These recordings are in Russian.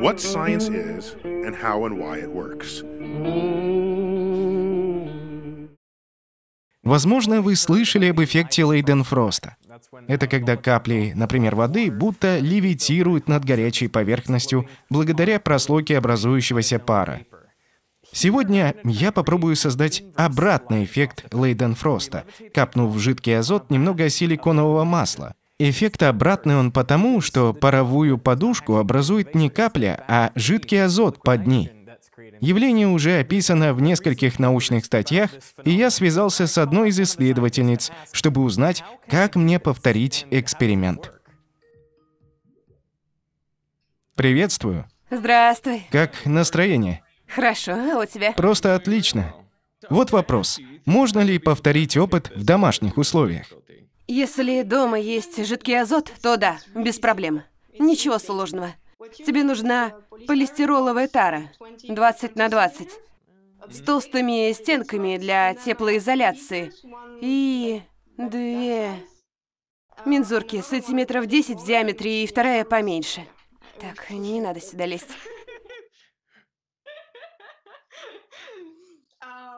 what science is and how and why it works. Возможно, вы слышали об эффекте Лейденфроста. Это когда капли, например, воды, будто левитируют над горячей поверхностью благодаря прослойке образующегося пара. Сегодня я попробую создать обратный эффект Лейденфроста, капнув в жидкий азот немного силиконового масла — Эффект обратный он потому, что паровую подушку образует не капля, а жидкий азот под ней. Явление уже описано в нескольких научных статьях, и я связался с одной из исследовательниц, чтобы узнать, как мне повторить эксперимент. Приветствую. Здравствуй. Как настроение? Хорошо, а у тебя? Просто отлично. Вот вопрос. Можно ли повторить опыт в домашних условиях? Если дома есть жидкий азот, то да, без проблем. Ничего сложного. Тебе нужна полистироловая тара 20 на 20 с толстыми стенками для теплоизоляции и две мензурки сантиметров 10 в диаметре и вторая поменьше. Так, не надо сюда лезть.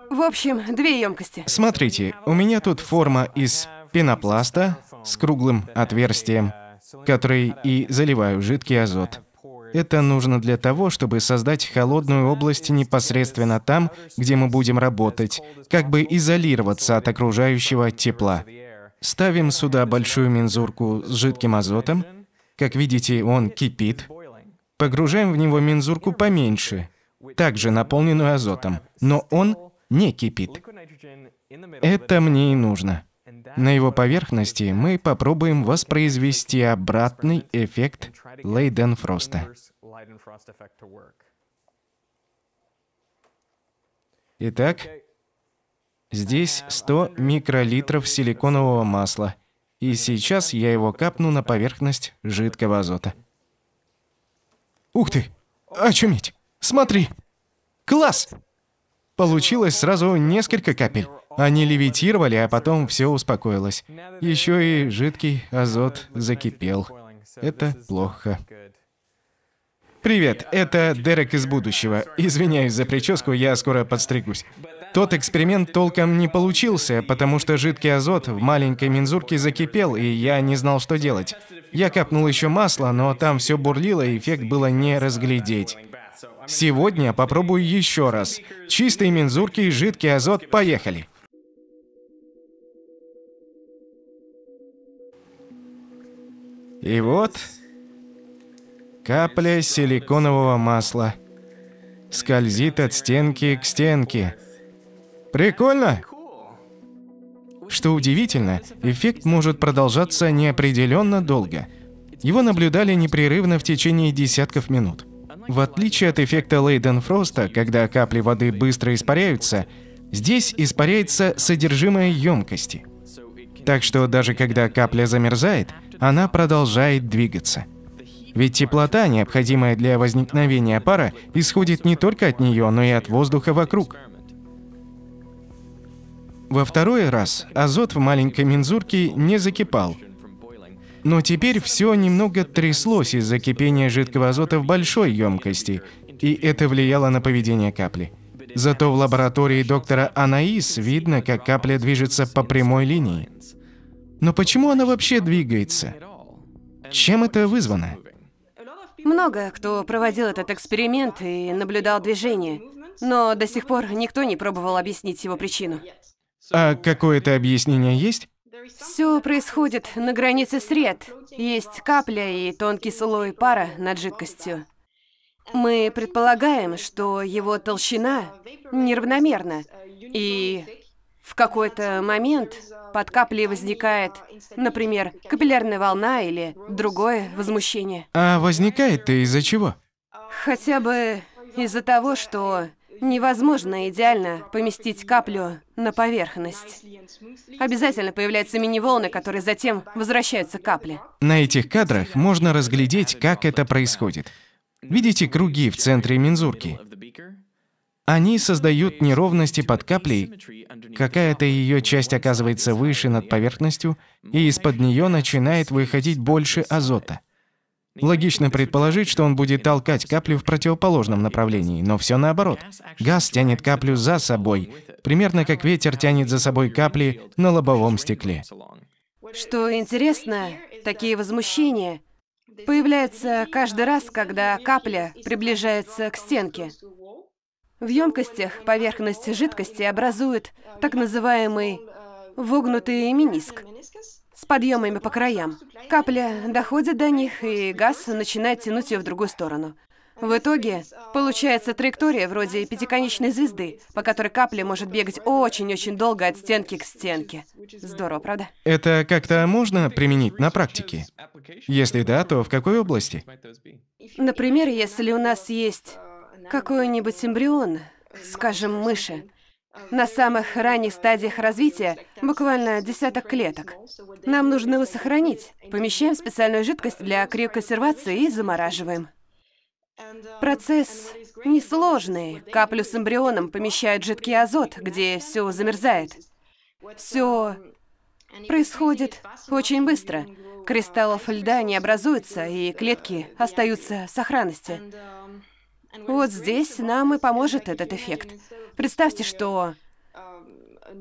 В общем, две емкости. Смотрите, у меня тут форма из пенопласта с круглым отверстием, который и заливаю жидкий азот. Это нужно для того, чтобы создать холодную область непосредственно там, где мы будем работать, как бы изолироваться от окружающего тепла. Ставим сюда большую мензурку с жидким азотом. Как видите, он кипит. Погружаем в него мензурку поменьше, также наполненную азотом, но он не кипит. Это мне и нужно. На его поверхности мы попробуем воспроизвести обратный эффект Лейденфроста. Итак, здесь 100 микролитров силиконового масла, и сейчас я его капну на поверхность жидкого азота. Ух ты! Очуметь! Смотри! Класс! Получилось сразу несколько капель. Они левитировали, а потом все успокоилось. Еще и жидкий азот закипел. Это плохо. Привет, это Дерек из будущего. Извиняюсь за прическу, я скоро подстригусь. Тот эксперимент толком не получился, потому что жидкий азот в маленькой мензурке закипел, и я не знал, что делать. Я капнул еще масло, но там все бурлило, и эффект было не разглядеть. Сегодня попробую еще раз. Чистые мензурки и жидкий азот, поехали. И вот капля силиконового масла скользит от стенки к стенке. Прикольно? Что удивительно, эффект может продолжаться неопределенно долго. Его наблюдали непрерывно в течение десятков минут. В отличие от эффекта Лейденфроста, когда капли воды быстро испаряются, здесь испаряется содержимое емкости. Так что даже когда капля замерзает, она продолжает двигаться. Ведь теплота, необходимая для возникновения пара, исходит не только от нее, но и от воздуха вокруг. Во второй раз азот в маленькой мензурке не закипал – но теперь все немного тряслось из-за кипения жидкого азота в большой емкости, и это влияло на поведение капли. Зато в лаборатории доктора Анаис видно, как капля движется по прямой линии. Но почему она вообще двигается? Чем это вызвано? Много кто проводил этот эксперимент и наблюдал движение, но до сих пор никто не пробовал объяснить его причину. А какое-то объяснение есть? Все происходит на границе сред. Есть капля и тонкий слой пара над жидкостью. Мы предполагаем, что его толщина неравномерна, и в какой-то момент под каплей возникает, например, капиллярная волна или другое возмущение. А возникает и из-за чего? Хотя бы из-за того, что невозможно идеально поместить каплю на поверхность. Обязательно появляются мини-волны, которые затем возвращаются к капле. На этих кадрах можно разглядеть, как это происходит. Видите круги в центре мензурки? Они создают неровности под каплей, какая-то ее часть оказывается выше над поверхностью, и из-под нее начинает выходить больше азота. Логично предположить, что он будет толкать каплю в противоположном направлении, но все наоборот. Газ тянет каплю за собой, примерно как ветер тянет за собой капли на лобовом стекле. Что интересно, такие возмущения появляются каждый раз, когда капля приближается к стенке. В емкостях поверхность жидкости образует так называемый вогнутый мениск с подъемами по краям. Капля доходит до них, и газ начинает тянуть ее в другую сторону. В итоге получается траектория вроде пятиконечной звезды, по которой капля может бегать очень-очень долго от стенки к стенке. Здорово, правда? Это как-то можно применить на практике? Если да, то в какой области? Например, если у нас есть какой-нибудь эмбрион, скажем, мыши, на самых ранних стадиях развития, буквально десяток клеток. Нам нужно его сохранить. Помещаем в специальную жидкость для криоконсервации и замораживаем. Процесс несложный. Каплю с эмбрионом помещают жидкий азот, где все замерзает. Все происходит очень быстро. Кристаллов льда не образуется, и клетки остаются в сохранности. Вот здесь нам и поможет этот эффект. Представьте, что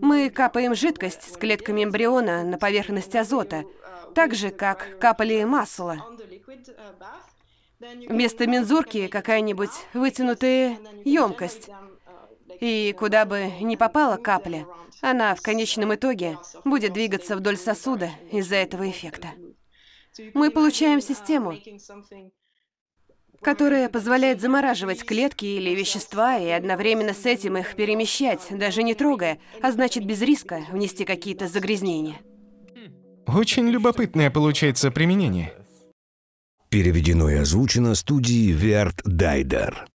мы капаем жидкость с клетками эмбриона на поверхность азота, так же, как капали масло. Вместо мензурки какая-нибудь вытянутая емкость. И куда бы ни попала капля, она в конечном итоге будет двигаться вдоль сосуда из-за этого эффекта. Мы получаем систему, которое позволяет замораживать клетки или вещества и одновременно с этим их перемещать, даже не трогая, а значит без риска внести какие-то загрязнения. Очень любопытное получается применение. Переведено и озвучено студией Верт Дайдер.